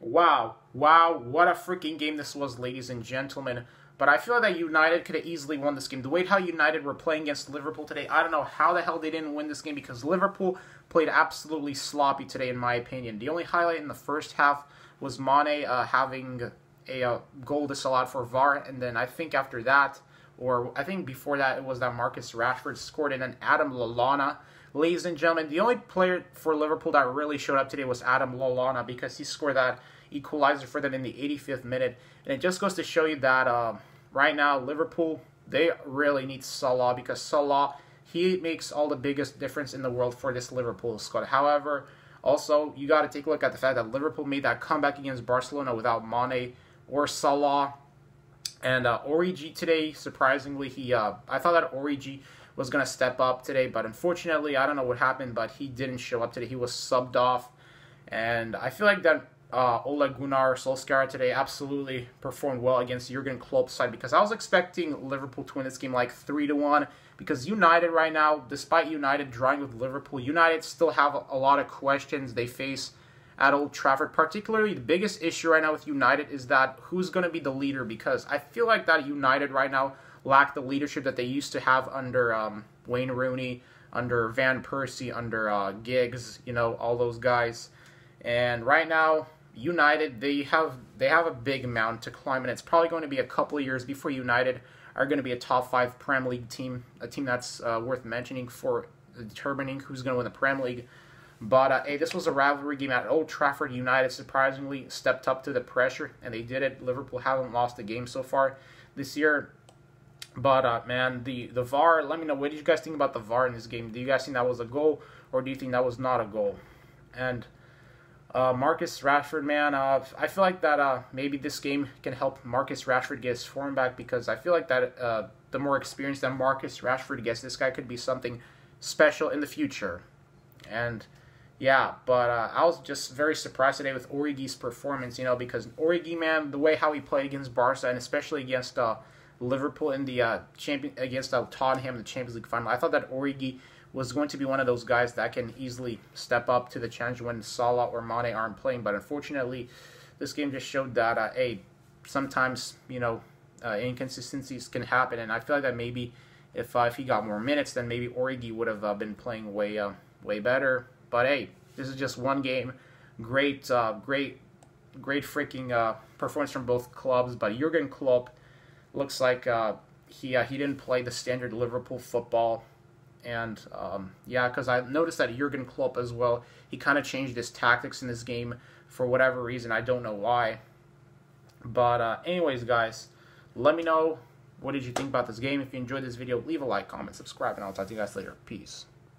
Wow, wow, what a freaking game this was, ladies and gentlemen. But I feel that United could have easily won this game. The way how United were playing against Liverpool today, I don't know how the hell they didn't win this game because Liverpool played absolutely sloppy today, in my opinion. The only highlight in the first half was Mane uh, having a, a uh, goal disallowed for VAR, and then I think after that, or I think before that it was that Marcus Rashford scored, and then Adam Lallana, Ladies and gentlemen, the only player for Liverpool that really showed up today was Adam Lallana because he scored that equalizer for them in the 85th minute. And it just goes to show you that um, right now, Liverpool, they really need Salah because Salah, he makes all the biggest difference in the world for this Liverpool squad. However, also, you got to take a look at the fact that Liverpool made that comeback against Barcelona without Mane or Salah and uh, Origi today, surprisingly, he uh, I thought that Origi was going to step up today, but unfortunately, I don't know what happened, but he didn't show up today. He was subbed off, and I feel like that uh, Ole Gunnar Solskjaer today absolutely performed well against Jurgen Klopp's side because I was expecting Liverpool to win this game like 3 to 1 because United right now, despite United drawing with Liverpool, United still have a lot of questions. They face – at Old Trafford. Particularly, the biggest issue right now with United is that who's going to be the leader because I feel like that United right now lack the leadership that they used to have under um, Wayne Rooney, under Van Persie, under uh, Giggs, you know, all those guys. And right now, United they have they have a big mountain to climb, and it's probably going to be a couple of years before United are going to be a top five Prem League team, a team that's uh, worth mentioning for determining who's going to win the Prem League. But uh, hey, this was a rivalry game at Old Trafford. United surprisingly stepped up to the pressure, and they did it. Liverpool haven't lost a game so far this year. But uh, man, the the VAR. Let me know what did you guys think about the VAR in this game? Do you guys think that was a goal, or do you think that was not a goal? And uh, Marcus Rashford, man, uh, I feel like that uh, maybe this game can help Marcus Rashford get his form back because I feel like that uh, the more experience that Marcus Rashford gets, this guy could be something special in the future. And yeah, but uh, I was just very surprised today with Origi's performance, you know, because Origi, man, the way how he played against Barca and especially against uh, Liverpool in the uh, champion against uh, Tottenham in the Champions League final, I thought that Origi was going to be one of those guys that can easily step up to the challenge when Salah or Mane aren't playing. But unfortunately, this game just showed that, uh, hey, sometimes, you know, uh, inconsistencies can happen. And I feel like that maybe if, uh, if he got more minutes, then maybe Origi would have uh, been playing way, way better but hey, this is just one game. Great, uh, great, great freaking uh, performance from both clubs. But Jurgen Klopp looks like uh, he uh, he didn't play the standard Liverpool football. And um, yeah, because I noticed that Jurgen Klopp as well. He kind of changed his tactics in this game for whatever reason. I don't know why. But uh, anyways, guys, let me know what did you think about this game. If you enjoyed this video, leave a like, comment, subscribe, and I'll talk to you guys later. Peace.